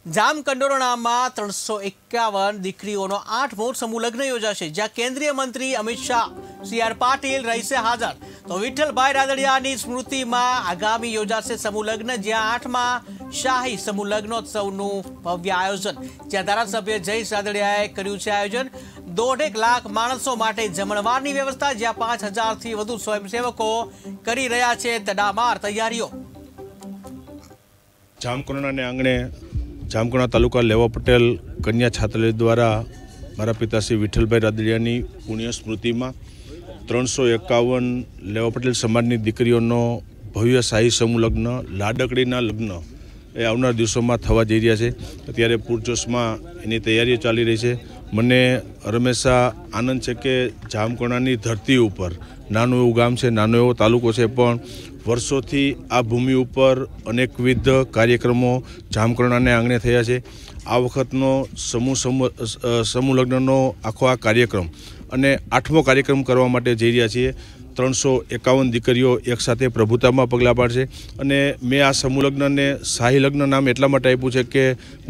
જામ જામકંડોરણામાં ત્રણસો એકાવન દીકરીઓનો આઠમો સમૂહ લગ્ન યોજાશે જ્યાં કેન્દ્રીય મંત્રી અમિત શાહ સી આર પાટીલ રહેશે હાજર તો વિઠ્ઠલભાઈ રાદડિયાની સ્મૃતિમાં આગામી યોજાશે સમૂહ લગ્ન જ્યાં આઠમાં શાહી સમૂહ લગ્નોત્સવનું ભવ્ય આયોજન જ્યાં ધારાસભ્ય જયેશ રાદડિયાએ કર્યું છે આયોજન દોઢેક લાખ માણસો માટે જમણવારની વ્યવસ્થા જ્યાં પાંચ હજારથી વધુ સ્વયંસેવકો કરી રહ્યા છે તડામાર તૈયારીઓ જામકુંડના આંગણે જામકણા તાલુકા લેવા પટેલ કન્યા છાત્રાલય દ્વારા મારા પિતાશ્રી વિઠ્ઠલભાઈ રાદડિયાની પુણ્ય સ્મૃતિમાં ત્રણસો એકાવન લેવા પટેલ સમાજની દીકરીઓનો ભવ્ય શાહી સમૂહ લગ્ન લાડકડીના લગ્ન એ આવનાર દિવસોમાં થવા જઈ રહ્યા છે અત્યારે પૂરજોશમાં એની તૈયારીઓ ચાલી રહી છે મને હંમેશા આનંદ છે કે જામકોણાની ધરતી ઉપર નાનું એવું ગામ છે નાનો એવો તાલુકો છે પણ વર્ષોથી આ ભૂમિ ઉપર અનેકવિધ કાર્યક્રમો જામકરણાને આંગણે થયા છે આ વખતનો સમૂહ સમૂહ લગ્નનો આખો આ કાર્યક્રમ અને આઠમો કાર્યક્રમ કરવા માટે જઈ રહ્યા છીએ ત્રણસો એકાવન દીકરીઓ એકસાથે પ્રભુતામાં પગલાં પાડશે અને મેં આ સમૂહલગ્નને લગ્નને લગ્ન નામ એટલા માટે આપ્યું છે કે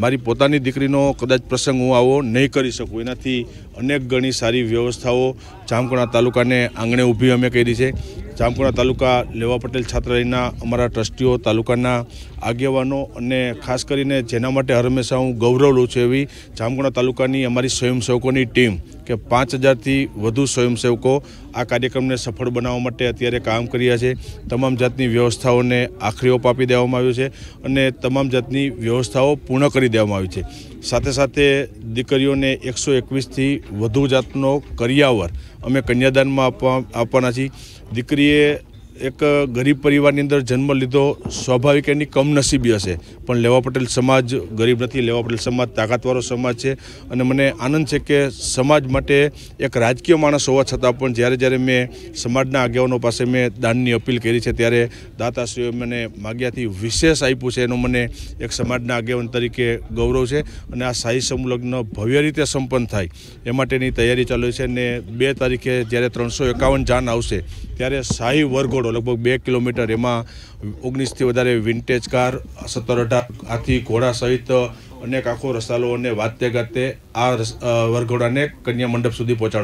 મારી પોતાની દીકરીનો કદાચ પ્રસંગ હું આવો નહીં કરી શકું એનાથી અનેક ગણી સારી વ્યવસ્થાઓ જામકુણા તાલુકાને આંગણે ઊભી અમે કરી છે જામકુણા તાલુકા લેવા પટેલ છાત્રાલયના અમારા ટ્રસ્ટીઓ તાલુકાના આગેવાનો અને ખાસ કરીને જેના માટે હર હંમેશા હું ગૌરવ લઉં છું એવી જામકુણા તાલુકાની અમારી સ્વયંસેવકોની ટીમ કે પાંચ હજારથી વધુ સ્વયંસેવકો આ કાર્યક્રમને સફળ બનાવવા માટે અત્યારે કામ કર્યા છે તમામ જાતની વ્યવસ્થાઓને આખરી ઓપ આપી દેવામાં આવ્યું છે અને તમામ જાતની વ્યવસ્થાઓ પૂર્ણ કરી દેવામાં આવી છે સાથે સાથે દીકરીઓને એકસો એકવીસથી વધુ જાતનો કરિયાવર અમે કન્યાદાનમાં આપવા આપવાના છીએ દીકરીએ એક ગરીબ પરિવારની અંદર જન્મ લીધો સ્વાભાવિક એની કમનસીબી હશે પણ લેવા પટેલ સમાજ ગરીબ નથી લેવા પટેલ સમાજ તાકાતવાળો સમાજ છે અને મને આનંદ છે કે સમાજ માટે એક રાજકીય માણસ હોવા છતાં પણ જ્યારે જ્યારે મેં સમાજના આગેવાનો પાસે મેં દાનની અપીલ કરી છે ત્યારે દાતાશ્રીઓએ મને માગ્યાથી વિશેષ આપ્યું છે એનો મને એક સમાજના આગેવાન તરીકે ગૌરવ છે અને આ શાહી સંલગ્ન ભવ્ય રીતે સંપન્ન થાય એ માટેની તૈયારી ચાલુ છે અને બે તારીખે જ્યારે ત્રણસો એકાવન જાન આવશે ત્યારે શાહી વરઘોડો લગભગ બે કિલોમીટર એમાં ઓગણીસથી વધારે વિન્ટેજ કાર સત્તર અઢાર હાથી ઘોડા સહિત અનેક આખો રસાલો અને વાતે ગાતે આ વરઘોડાને કન્યા મંડપ સુધી પહોંચાડ